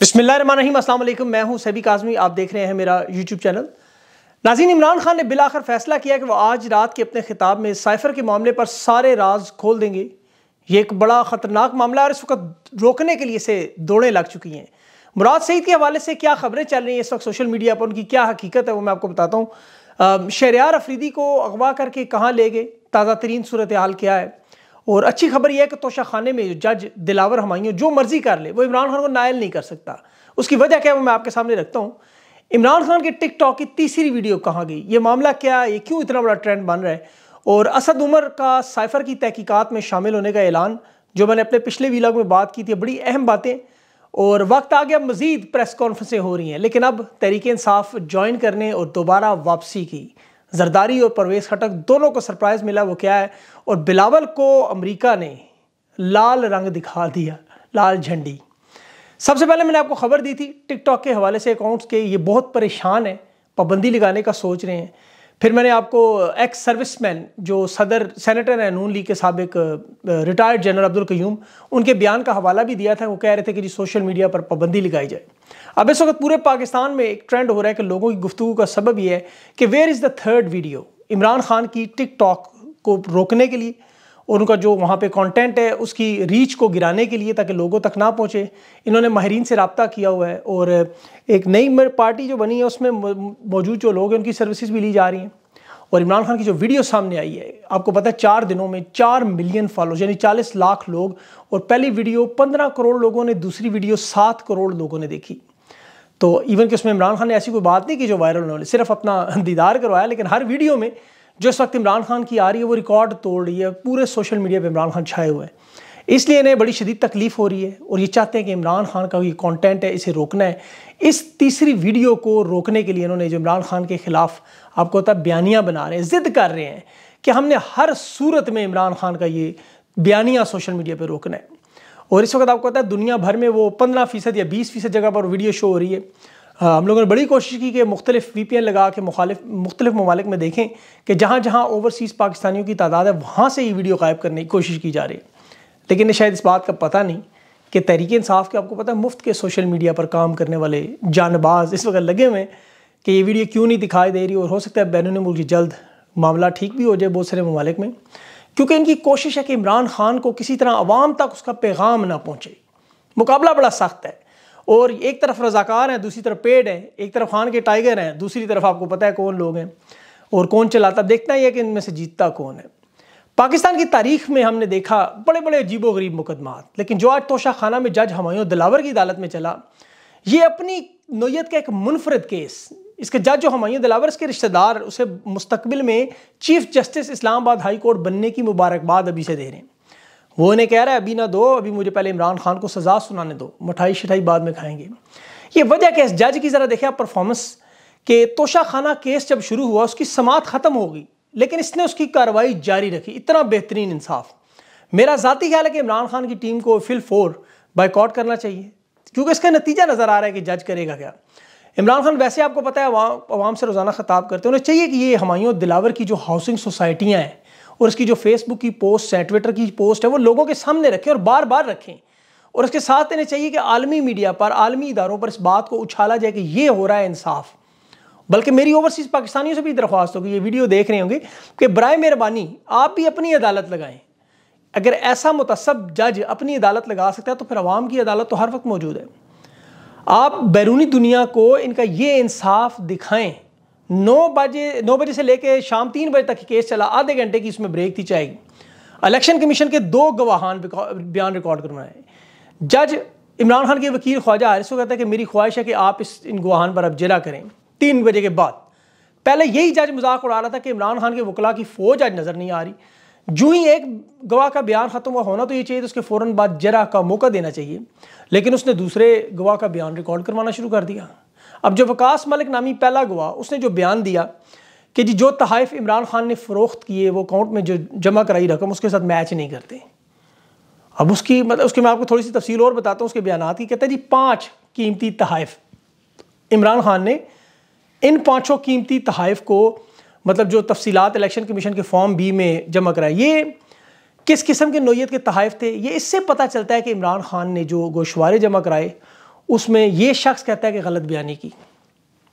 बसमिल मैं हूं सभी काजमी आप देख रहे हैं मेरा यूट्यूब चैनल नाजीन इमरान खान ने बिलाखर फैसला किया कि वह आज रात के अपने खिताब में साइफर के मामले पर सारे राज खोल देंगे ये एक बड़ा ख़तरनाक मामला है और इस वक्त रोकने के लिए इसे दौड़ें लग चुकी हैं मुराद सईद के हवाले से क्या खबरें चल रही हैं इस वक्त सोशल मीडिया पर उनकी क्या हकीकत है वो मैं आपको बताता हूँ शहरियार अफरीदी को अगवा करके कहाँ ले गए ताज़ा तरीन सूरत हाल क्या है और अच्छी खबर यह है कि तोशा खाने में जज दिलावर हमाइयों जो मर्जी कर ले वो इमरान खान को नायल नहीं कर सकता उसकी वजह क्या है वो मैं आपके सामने रखता हूँ इमरान खान के टिकटॉक की तीसरी वीडियो कहाँ गई ये मामला क्या ये क्यों इतना बड़ा ट्रेंड बन रहा है और असद उमर का साइफर की तहकीकत में शामिल होने का ऐलान जो मैंने अपने पिछले वीलाग में बात की थी बड़ी अहम बातें और वक्त आ गया मज़ीद प्रेस कॉन्फ्रेंसें हो रही हैं लेकिन अब तहरीक इंसाफ ज्वाइन करने और दोबारा वापसी की जरदारी और परवेज़ खटक दोनों को सरप्राइज़ मिला वो क्या है और बिलावल को अमेरिका ने लाल रंग दिखा दिया लाल झंडी सबसे पहले मैंने आपको खबर दी थी टिकटॉक के हवाले से अकाउंट्स के ये बहुत परेशान हैं पाबंदी लगाने का सोच रहे हैं फिर मैंने आपको एक्स सर्विसमैन जो सदर सेनेटर हैं नून लीग के सबक रिटायर्ड जनरल अब्दुल क्यूम उनके बयान का हवाला भी दिया था वो कह रहे थे कि जी सोशल मीडिया पर पाबंदी लगाई जाए अब इस वक्त पूरे पाकिस्तान में एक ट्रेंड हो रहा है कि लोगों की गुफ्तु का सबब यह है कि where is the third video Imran Khan की टिकटॉक को रोकने के लिए और उनका जो वहाँ पे कंटेंट है उसकी रीच को गिराने के लिए ताकि लोगों तक ना पहुँचे इन्होंने माहरीन से रबता किया हुआ है और एक नई पार्टी जो बनी है उसमें मौजूद जो लोग हैं उनकी सर्विसेज भी ली जा रही हैं और इमरान खान की जो वीडियो सामने आई है आपको पता है चार दिनों में चार मिलियन फॉलोअर्स यानी चालीस लाख लोग और पहली वीडियो पंद्रह करोड़ लोगों ने दूसरी वीडियो सात करोड़ लोगों ने देखी तो इवन कि उसमें इमरान खान ने ऐसी कोई बात नहीं की जो वायरल उन्होंने सिर्फ अपना दीदार करवाया लेकिन हर वीडियो में जो इस वक्त इमरान खान की आ रही है वो रिकॉर्ड तोड़ रही है पूरे सोशल मीडिया पर इमरान खान छाए हुए हैं इसलिए इन्हें बड़ी शदीद तकलीफ हो रही है और ये चाहते हैं कि इमरान खान का ये कंटेंट है इसे रोकना है इस तीसरी वीडियो को रोकने के लिए इन्होंने जो इमरान खान के ख़िलाफ़ आपको होता बयानियाँ बना रहे हैं ज़िद कर रहे हैं कि हमने हर सूरत में इमरान खान का ये बयानियाँ सोशल मीडिया पर रोकना है और इस वक्त आपको पता है दुनिया भर में वो पंद्रह फ़ीसद या बीस फ़ीसद जगह पर वीडियो शो हो रही है हाँ, हम लोगों ने बड़ी कोशिश की कि मुख्तलिफ वी पी एन लगा के मुखालिफ मुख्तलिफ ममालिक में देखें कि जहाँ जहाँ ओवरसीज़ पाकिस्तानियों की तादाद है वहाँ से ये वीडियो गायब करने की कोशिश की जा रही है लेकिन शायद इस बात का पता नहीं कि तहरीक इंसाफ के आपको पता है मुफ्त के सोशल मीडिया पर काम करने वाले जानबाज इस वक्त लगे हुए हैं कि ये वीडियो क्यों नहीं दिखाई दे रही और हो सकता है बैरून मुल्क जल्द मामला ठीक भी हो जाए बहुत सारे ममालिक में क्योंकि इनकी कोशिश है कि इमरान खान को किसी तरह आवाम तक उसका पैगाम ना पहुँचे मुकाबला बड़ा सख्त है और एक तरफ रजाकार हैं दूसरी तरफ पेड हैं एक तरफ खान के टाइगर हैं दूसरी तरफ आपको पता है कौन लोग हैं और कौन चलाता देखना ही है कि इनमें से जीतता कौन है पाकिस्तान की तारीख में हमने देखा बड़े बड़े अजीबो गरीब मुकदमात लेकिन जो आज तोशा खाना में जज हमायूं दिलावर की अदालत में चला ये अपनी नोयत का एक मुनफरद केस इसके जज जो हमायूं दिलावर इसके रिश्तेदार उसे मुस्तबिल में chief justice Islamabad high court बनने की मुबारकबाद अभी से दे रहे हैं वो उन्हें कह रहा है अभी ना दो अभी मुझे पहले इमरान खान को सजा सुनाने दो मिठाई शिठाई बाद में खाएंगे ये वजह क्या जज की ज़रा देखें आप परफॉर्मेंस के तोशा खाना केस जब शुरू हुआ उसकी समात ख़त्म गई लेकिन इसने उसकी कार्रवाई जारी रखी इतना बेहतरीन इंसाफ मेरा ज़ाती ख्याल है कि इमरान खान की टीम को फिल फोर बाइकआउट करना चाहिए क्योंकि इसका नतीजा नज़र आ रहा है कि जज करेगा क्या इमरान खान वैसे आपको पता है अवाम से रोज़ाना ख़ताब करते हैं उन्हें चाहिए कि ये हमायों दिलावर की जो हाउसिंग सोसाइटियाँ हैं और इसकी जो फेसबुक की पोस्ट है ट्विटर की पोस्ट है वो लोगों के सामने रखें और बार बार रखें और इसके साथ देने चाहिए कि आलमी मीडिया पर आलमी इदारों पर इस बात को उछाला जाए कि ये हो रहा है इंसाफ बल्कि मेरी ओवरसीज़ पाकिस्तानियों से भी दरख्वास्त होगी ये वीडियो देख रहे होंगे कि बरए मेहरबानी आप भी अपनी अदालत लगाएं अगर ऐसा मुतसब जज अपनी अदालत लगा सकता है तो फिर आवाम की अदालत तो हर वक्त मौजूद है आप बैरूनी दुनिया को इनका ये इंसाफ दिखाएं नौ बजे नौ बजे से लेकर शाम तीन बजे तक केस चला आधे घंटे की इसमें ब्रेक थी चाय इलेक्शन कमीशन के दो गवाहान बयान रिकॉर्ड करवाए जज इमरान खान के वकील ख्वाजा आरिस को कहता है कि मेरी ख्वाहिश है कि आप इस इन गवाहान पर अब जरा करें तीन बजे के बाद पहले यही जज मजाक उड़ा रहा था कि इमरान खान के वकला की फौज आज नज़र नहीं आ रही जो ही एक गवाह का बयान ख़त्म हुआ होना तो ये चाहिए तो उसके फ़ौर बाद जरा का मौका देना चाहिए लेकिन उसने दूसरे गवाह का बयान रिकॉर्ड करवाना शुरू कर दिया अब जो वकास मलिक नामी पहला गवाह उसने जो बयान दिया कि जी जो तहफ़ इमरान खान ने फ़रोख्त किए वो अकाउंट में जो जमा कराई रकम उसके साथ मैच नहीं करते अब उसकी मतलब उसके मैं आपको थोड़ी सी तफसील और बताता हूँ उसके बयान की कहते हैं जी पाँच कीमती तहफ़ इमरान खान ने इन पाँचों कीमती तहफ़ को मतलब जो तफसीत इलेक्शन कमीशन के फॉर्म बी में जमा कराए ये किस किस्म के नोयत के तहफ़ थे ये इससे पता चलता है कि इमरान खान ने जो गोशवारे जमा कराए उसमें ये शख्स कहता है कि गलत बयानी की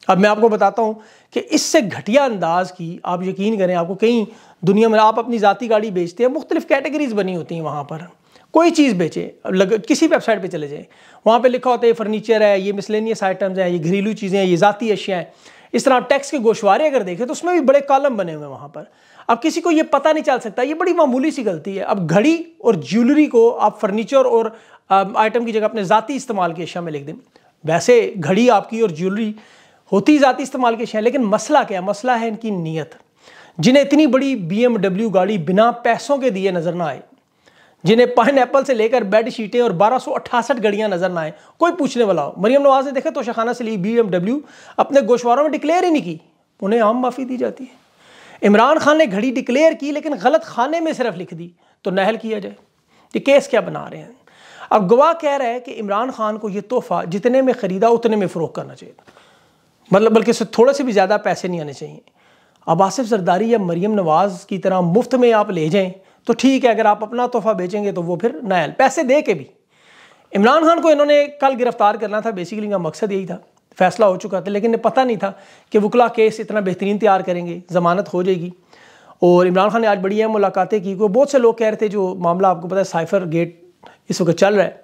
अब मैं आपको बताता हूँ कि इससे घटिया अंदाज की आप यकीन करें आपको कहीं दुनिया में आप अपनी ज़ाती गाड़ी बेचते हैं मुख्तलिफ़ कैटेगरीज़ बनी होती हैं वहाँ पर कोई चीज़ बेचे लग किसी वेबसाइट पे चले जाए वहाँ पे लिखा होता है ये फर्नीचर है ये मिसलेनियस आइटम्स हैं ये घरेलू चीज़ें हैं ये ज़ाती अशिया हैं इस तरह टैक्स के गोशवारे अगर देखें तो उसमें भी बड़े कॉलम बने हुए हैं वहाँ पर अब किसी को ये पता नहीं चल सकता ये बड़ी मामूली सी गलती है अब घड़ी और ज्वेलरी को आप फर्नीचर और आइटम की जगह अपने ज़ाती इस्तेमाल की अशिया में लिख दें वैसे घड़ी आपकी और ज्वेलरी होती ज़ाती इस्तेमाल की अशिया लेकिन मसला क्या है मसला है इनकी नीयत जिन्हें इतनी बड़ी बी गाड़ी बिना पैसों के दिए नज़र ना आए जिन्हें पाइन एप्पल से लेकर बेड शीटें और बारह सौ अट्ठासठ घड़ियाँ नजर ना आए कोई पूछने वाला हो मरीम नवाज ने देखा तो शखाना से ली बी अपने गोशवारों में डिक्लेयर ही नहीं की उन्हें आम माफ़ी दी जाती है इमरान खान ने घड़ी डिक्लेयर की लेकिन गलत खाने में सिर्फ लिख दी तो नहल किया जाए ये केस क्या बना रहे हैं अब गवाह कह रहा है कि इमरान खान को ये तोहफा जितने में ख़रीदा उतने में फ़रोख करना चाहिए मतलब बल्कि इससे थोड़े से भी ज़्यादा पैसे नहीं आने चाहिए अब आसिफ जरदारी या मरीम नवाज़ की तरह मुफ्त में आप ले जाएँ तो ठीक है अगर आप अपना तोहफ़ा बेचेंगे तो वो फिर नायल पैसे दे के भी इमरान खान को इन्होंने कल गिरफ़्तार करना था बेसिकली इनका मकसद यही था फैसला हो चुका था लेकिन पता नहीं था कि वकला केस इतना बेहतरीन तैयार करेंगे ज़मानत हो जाएगी और इमरान खान ने आज बड़ी अहम मुलाकातें की को बहुत से लोग कह रहे थे जो मामला आपको पता है साइफर गेट इस वक्त चल रहा है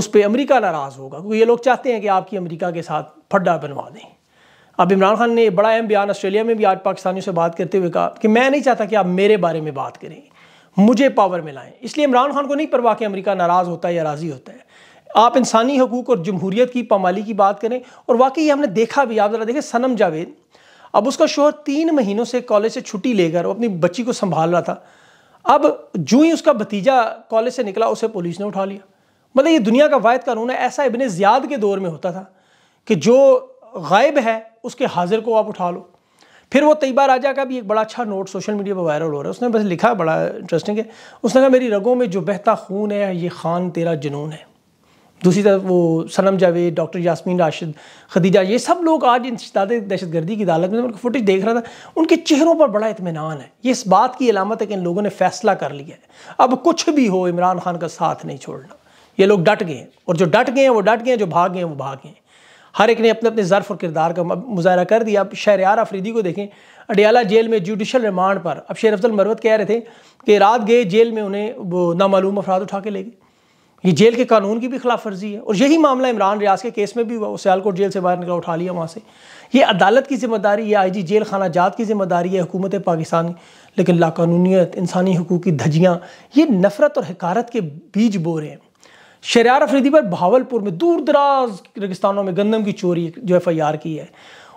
उस पर अमरीका नाराज़ होगा क्योंकि ये लोग चाहते हैं कि आपकी अमरीका के साथ फड्डा बनवा दें अब इमरान खान ने बड़ा अहम बयान ऑस्ट्रेलिया में भी आज पाकिस्तानियों से बात करते हुए कहा कि मैं नहीं चाहता कि आप मेरे बारे में बात करें मुझे पावर में लाएं इसलिए इमरान खान को नहीं परवाह कि अमेरिका नाराज़ होता है या राज़ी होता है आप इंसानी हकूक़ और जमहूरीत की पामाली की बात करें और वाकई हमने देखा भी आप ज़रा देखें सनम जावेद अब उसका शोहर तीन महीनों से कॉलेज से छुट्टी लेकर वो अपनी बच्ची को संभाल रहा था अब जू ही उसका भतीजा कॉलेज से निकला उसे पुलिस ने उठा लिया मतलब ये दुनिया का वायद कानून है ऐसा इबन ज़ियाद के दौर में होता था कि जो गायब है उसके हाजिर को आप उठा लो फिर वो तयबा राजा का भी एक बड़ा अच्छा नोट सोशल मीडिया पर वायरल हो रहा है उसने बस लिखा बड़ा इंटरेस्टिंग है उसने कहा मेरी रगों में जो बहता खून है ये खान तेरा जुनून है दूसरी तरफ वो सनम जावेद डॉक्टर यासमीन राशिद खदीजा ये सब लोग आज इन शिदाद दहशत गर्दी की अदालत में उनको फुटेज देख रहा था उनके चेहरों पर बड़ा इतमान है ये इस बात की अलामत है कि इन लोगों ने फैसला कर लिया है अब कुछ भी हो इमरान खान का साथ नहीं छोड़ना ये लोग डट गए हैं और जो डट गए हैं वो डट गए हैं जो भाग गए हैं वो भाग गए हैं हर एक ने अपने अपने ज़र्फ़ और किरदार का मुजाहरा कर दिया अब शहर यार अफरीदी को देखें अडियाला जेल में जुडिशल रिमांड पर अब शेर अफजल मरवत कह रहे थे कि रात गए जेल में उन्हें वो नामालूम अफराद उठा के ले गए ये जेल के कानून की भी खिलाफ वर्जी है और यही मामला इमरान रियाज के केस में भी हुआ सियालकोट जेल से बाहर निकला उठा लिया वहाँ से ये अदालत की जिम्मेदारी है आई जी जेल खाना जात की जिम्मेदारी है हुकूमत पाकिस्तान लेकिन लाकानूनीत इंसानी हकूक़ की धजियाँ ये नफरत और हकारत के बीज बो रहे हैं शरार अफरीदी पर भावलपुर में दूर दराज रेगिस्तानों में गंदम की चोरी जो एफ आई आर की है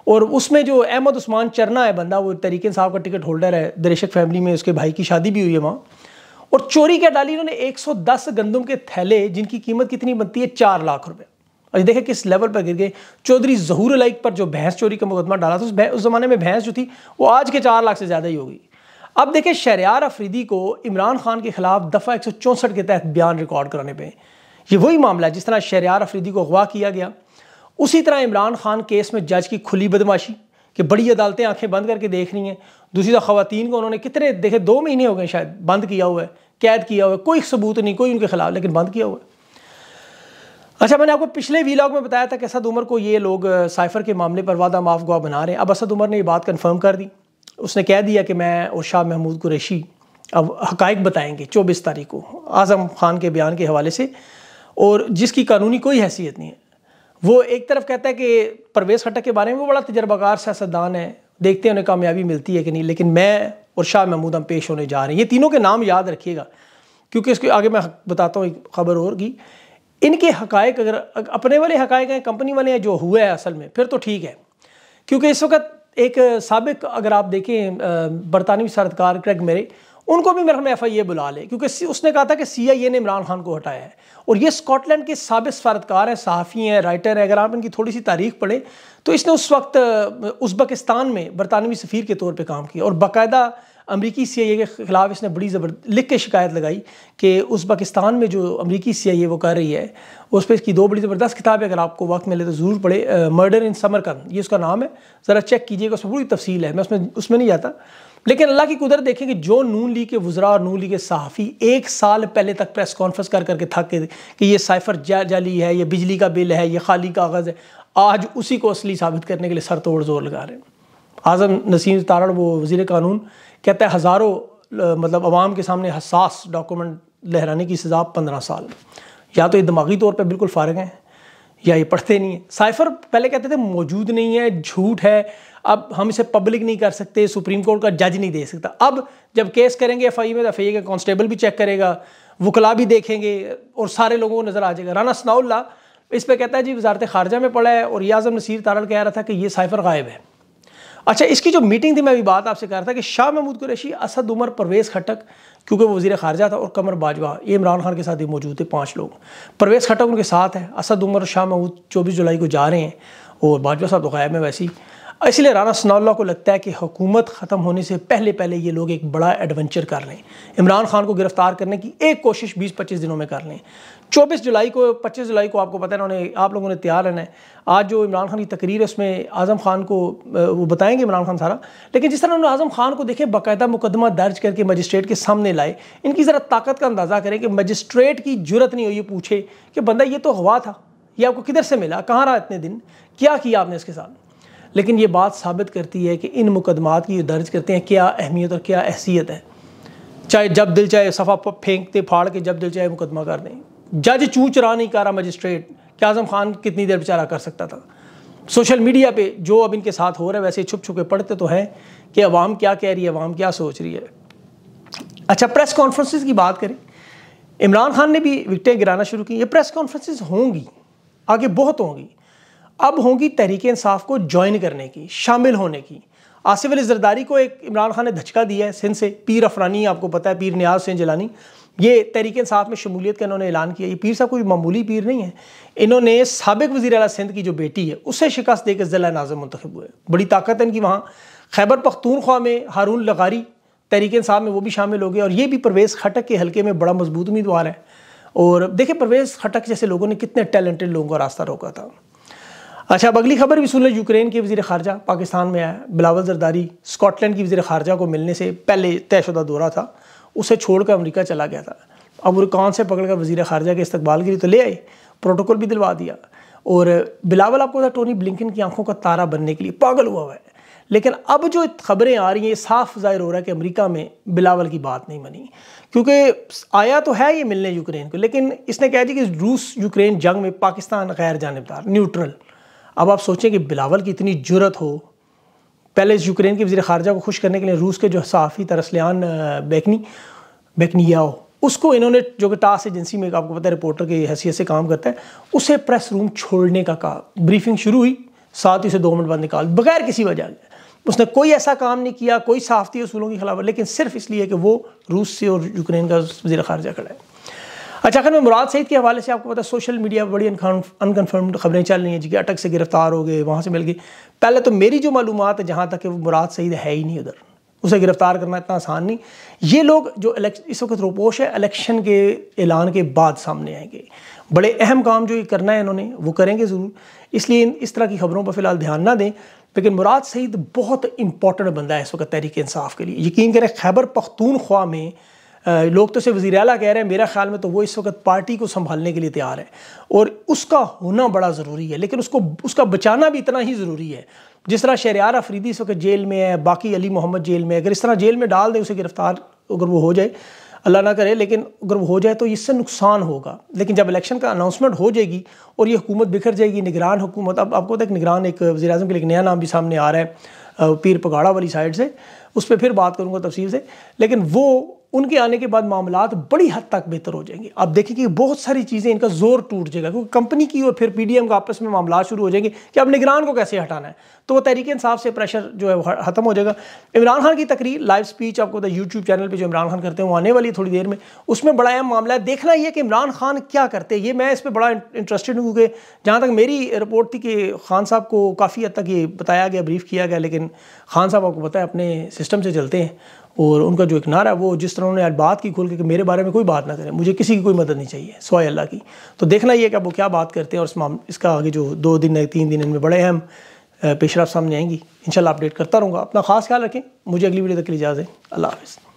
और उसमें जो अहमद उस्मान चरना है बंदा वो तरीके साहब का टिकट होल्डर है दरेशक फैमिली में उसके भाई की शादी भी हुई है वहाँ और चोरी क्या डाली इन्होंने 110 गंदम के थैले जिनकी कीमत कितनी बनती है चार लाख रुपए और ये देखें किस लेवल पर गिर गए चौधरी जहूर लाइक पर जो भैंस चोरी का मुकदमा डाला था उस ज़माने में भैंस जो थी वो आज के चार लाख से ज़्यादा ही होगी अब देखें शहरियार अफरीदी को इमरान खान के खिलाफ दफ़ा एक के तहत बयान रिकॉर्ड कराने पे ये वही मामला है जिस तरह शहरियार अफरीदी को अगवा किया गया उसी तरह इमरान खान केस में जज की खुली बदमाशी कि बड़ी अदालतें आंखें बंद करके देख रही हैं दूसरी तरह ख़वान को उन्होंने कितने देखे दो महीने हो गए शायद बंद किया हुआ है कैद किया हुआ है कोई सबूत नहीं कोई उनके खिलाफ लेकिन बंद किया हुआ है अच्छा मैंने आपको पिछले वीलॉग में बताया था कि असद उमर को ये लोग साइफर के मामले पर वादा माफ गुआ बना रहे हैं अब असद उमर ने ये बात कन्फर्म कर दी उसने कह दिया कि मैं और शाह महमूद कुरैशी अब हक़ बताएंगे चौबीस तारीख को आज़म खान के बयान के हवाले से और जिसकी कानूनी कोई हैसियत नहीं है वो एक तरफ कहता है कि परवेज़ खटक के बारे में वो बड़ा तजर्बाकार सियासतदान है देखते हैं उन्हें कामयाबी मिलती है कि नहीं लेकिन मैं और शाह महमूद हम पेश होने जा रहे हैं ये तीनों के नाम याद रखिएगा क्योंकि इसके आगे मैं बताता हूँ एक खबर और की इनके हकायक अगर अपने वाले हकायक हैं कंपनी वाले हैं जो हुए हैं असल में फिर तो ठीक है क्योंकि इस वक्त एक सबक अगर आप देखें बरतानवी सरदकार क्रेग मेरे उनको भी मेरा ख्याल एफ आई ए बुला ले क्योंकि उसने कहा था कि सी आई ए ने इमरान खान को हटाया है और ये स्कॉटलैंड के सबक सरदकार हैं सहाफ़ी हैं राइटर हैं अगर आप इनकी थोड़ी सी तारीख पढ़ें तो इसने उस वक्त उजबकिस्तान में बरतानवी सफ़ीर के तौर पर काम किया और बाकायदा अमरीकी सी आई ए के ख़िलाफ़ इसने बड़ी ज़बर लिख के शिकायत लगाई कि पाकिस्तान में जो अमरीकी सी आई ए वो कर रही है उस पर इसकी दो बड़ी ज़बरदस्त किताबें अगर आपको वक्त मिले तो ज़रूर पढ़े मर्डर इन समरकंद ये उसका नाम है ज़रा चेक कीजिएगा उसमें पूरी तफसील है मैं उसमें उसमें नहीं जाता लेकिन अल्लाह की कुदरत देखें कि जो नून ली के वजरा और नून ली के सहाफ़ी एक साल पहले तक प्रेस कॉन्फ्रेंस कर करके थक के कि ये साइफर जा, जाली है ये बिजली का बिल है ये खाली कागज़ है आज उसी को असली साबित करने के लिए सर तोड़ जोर लगा रहे हैं आज़म नसीम तारड़ वो वज़ी कानून कहता है हज़ारों मतलब अवाम के सामने हसास डॉक्यूमेंट लहराने की सज़ा पंद्रह साल या तो ये दिमागी तौर पर बिल्कुल फ़ारग हैं या ये पढ़ते नहीं हैं साइफर पहले कहते थे मौजूद नहीं है झूठ है अब हम इसे पब्लिक नहीं कर सकते सुप्रीम कोर्ट का जज नहीं दे सकता अब जब केस करेंगे एफ आई में तो एफ आई का कॉन्स्टेबल भी चेक करेगा वकला भी देखेंगे और सारे लोगों को नज़र आ जाएगा राना सनाउल्ला इस पर कहता है जी वजारत खारजा में पड़ा है और ये आज़म नसीर तारड़ कह रहा था कि ये साइफर गायब है अच्छा इसकी जो मीटिंग थी मैं अभी बात आपसे कह रहा था कि शाह महमूद कुरैशी असद उमर परवेज़ खटक क्योंकि वो वजी खारजा था और कमर बाजवा ये इमरान खान के साथ ही मौजूद थे पाँच लोग परवेज़ खटक उनके साथ है असद उमर और शाह महमूद चौबीस जुलाई को जा रहे हैं और बाजवा साहब तो गायब है वैसे ही इसलिए राना सनाउल्ला को लगता है कि हुकूमत ख़त्म होने से पहले पहले ये लोग एक बड़ा एडवेंचर कर लें इमरान खान को गिरफ्तार करने की एक कोशिश बीस पच्चीस दिनों में कर लें चौबीस जुलाई को पच्चीस जुलाई को आपको पता है उन्होंने आप लोगों ने तैयार रहना है आज जो इमरान खान की तकरीर है उसमें आज़म खान को वो बताएंगे इमरान खान सारा लेकिन जिस तरह उन्होंने आज़म खान को देखे बाकायदा मुकदमा दर्ज करके मजिस्ट्रेट के सामने लाए इनकी ज़रा ताकत का अंदाज़ा करें कि मजिस्ट्रेट की जरूरत नहीं हो ये पूछे कि बंदा ये तो हुआ था ये आपको किधर से मिला कहाँ रहा इतने दिन क्या किया आपने इसके साथ लेकिन ये बात साबित करती है कि इन मुकदमात की दर्ज करते हैं क्या अहमियत और क्या हैसियत है चाहे जब दिल चाहे सफ़ा फेंकते फाड़ के जब दिल चाहे मुकदमा कर दें जज चू चरा नहीं कर रहा मजिस्ट्रेट कि आज़म खान कितनी देर बेचारा कर सकता था सोशल मीडिया पे जो अब इनके साथ हो रहा है वैसे छुप छुपे पढ़ते तो हैं कि अवाम क्या कह रही है अवाम क्या सोच रही है अच्छा प्रेस कॉन्फ्रेंस की बात करें इमरान खान ने भी विकटें गिराना शुरू की ये प्रेस कॉन्फ्रेंसिस होंगी आगे बहुत होंगी अब होंगी तहरीक इंसाफ को ज्वाइन करने की शामिल होने की आसिफ अली जरदारी को एक इमरान खान ने धचका दिया है सिंध से पीर अफरानी आपको पता है पीर न्याज सिंह जलानी ये तहरीक इंसाफ में शमूलियत का इन्होंने ऐलान किया ये पीर साहब कोई मामूली पीर नहीं है इन्होंने सबक वजी अला सिंध की जो बेटी है उसे शिकस्त देकर ज़िला नाजम मंतखब हुए बड़ी ताकत है इनकी वहाँ खैबर पख्तूनख्वा में हारून लगारी तहरीक इंसाफ में वो भी शामिल हो गए और ये भी परवेज़ खटक के हल्के में बड़ा मजबूत उम्मीदवार है और देखिए परवेज़ खटक जैसे लोगों ने कितने टैलेंटेड लोगों का रास्ता रोका था अच्छा अब अगली खबर भी सुन लो यूक्रेन के वजीर खारजा पाकिस्तान में आया बिलावल जरदारी स्कॉटलैंड की वजीर खारजा को मिलने से पहले तयशुदा दौरा था उसे छोड़कर अमरीका चला गया था अब कौन से पकड़कर वजीर खारजा के इस्तबाल के लिए तो ले आए प्रोटोकॉल भी दिलवा दिया और बिलावल आपको था टोनी ब्लिंकन की आंखों का तारा बनने के लिए पागल हुआ हुआ है लेकिन अब जो खबरें आ रही हैं साफ जाहिर हो रहा है कि अमेरिका में बिलावल की बात नहीं बनी क्योंकि आया तो है ये मिलने यूक्रेन को लेकिन इसने कह दिया कि रूस यूक्रेन जंग में पाकिस्तान गैर जानबदार न्यूट्रल अब आप सोचें कि बिलावल की इतनी जरूरत हो पहले इस यूक्रेन के वजी खारजा को खुश करने के लिए रूस के जो सहाफ़ी बेकनी बैकनी हो उसको इन्होंने जो कि टास एजेंसी में आपको पता है रिपोर्टर की हैसियत से काम करता है उसे प्रेस रूम छोड़ने का कहा ब्रीफिंग शुरू हुई साथ ही उसे दो मिनट बाद निकाल बगैर किसी वजह के उसने कोई ऐसा काम नहीं किया कोई सहाफ़ती असूलों के खिलाफ लेकिन सिर्फ इसलिए कि वो रूस से और यूक्रेन का वजी खारजा खड़ा है अच्छा अगर मैं मुराद सईद के हवाले से आपको पता सोशल मीडिया पर बड़ी अनकन्फर्म्ड खबरें चल रही हैं जी कि अटक से गिरफ्तार हो गए वहाँ से मिल गई पहले तो मेरी जो मालूम है जहाँ तक कि वो मुराद सईद है ही नहीं उधर उसे गिरफ्तार करना इतना आसान नहीं ये लोग जो इस वक्त रोपोश है इलेक्शन के ऐलान के बाद सामने आएंगे बड़े अहम काम जो ये करना है इन्होंने वो करेंगे ज़रूर इसलिए इस तरह की खबरों पर फ़िलहाल ध्यान ना दें लेकिन मुराद सईद बहुत इंपॉर्टेंट बंदा है इस वक्त तहरीक इंसाफ के लिए यकीन करें खैबर पख्तूनख्वा में लोग तो सिर्फ वजी अला कह रहे हैं मेरा ख्याल में तो वो इस वक्त पार्टी को संभालने के लिए तैयार है और उसका होना बड़ा ज़रूरी है लेकिन उसको उसका बचाना भी इतना ही ज़रूरी है जिस तरह शहरियार अफरीदी इस वक्त जेल में है बाकी अली मोहम्मद जेल में अगर इस तरह जेल में डाल दें उसे गिरफ्तार अगर वो हो जाए अल्लाह ना करे लेकिन अगर वो हो जाए तो इससे नुकसान होगा लेकिन जब इलेक्शन का अनाउंसमेंट हो जाएगी और ये हुकूमत बिखर जाएगी निगरान हुकूमत अब आपको एक निगरान एक वजी अजम के लिए नया नाम भी सामने आ रहा है पीर पगाड़ा वाली साइड से उस पर फिर बात करूँगा तफसील से लेकिन वो उनके आने के बाद मामला बड़ी हद तक बेहतर हो जाएंगे आप देखेंगे बहुत सारी चीज़ें इनका जोर टूट जाएगा क्योंकि कंपनी की और फिर पीडीएम का आपस में मामला शुरू हो जाएंगे कि अब निगरान को कैसे हटाना है तो वो तरीके इंसाफ से प्रेशर जो है वो खत्म हो जाएगा इमरान खान की तकरीर लाइव स्पीच आपको बताया यूट्यूब चैनल पर जो इमरान खान करते हैं वो आने वाली थोड़ी देर में उसमें बड़ा अहम मामला है देखना यह कि इमरान खान क्या करते ये मैं इस पर बड़ा इंटरेस्टेड हूँ क्योंकि जहाँ तक मेरी रिपोर्ट थी कि खान साहब को काफ़ी हद तक ये बताया गया ब्रीफ किया गया लेकिन खान साहब आपको बताया अपने सिस्टम से चलते हैं और उनका जो एक नारा है वो जिस तरह उन्होंने आज बात की खोल के कि मेरे बारे में कोई बात ना करें मुझे किसी की कोई मदद नहीं चाहिए सवाए अल्लाह की तो देखना ये कि अब वो क्या बात करते हैं और इस इसका आगे जो दो दिन है तीन दिन इनमें बड़े अहम पेशरफ सामने आएंगी इनशाला अपडेट करता रहूँगा अपना खास ख्याल रखें मुझे अगली वीडियो तक के लिए इजाज़त अल्लाह हाफ़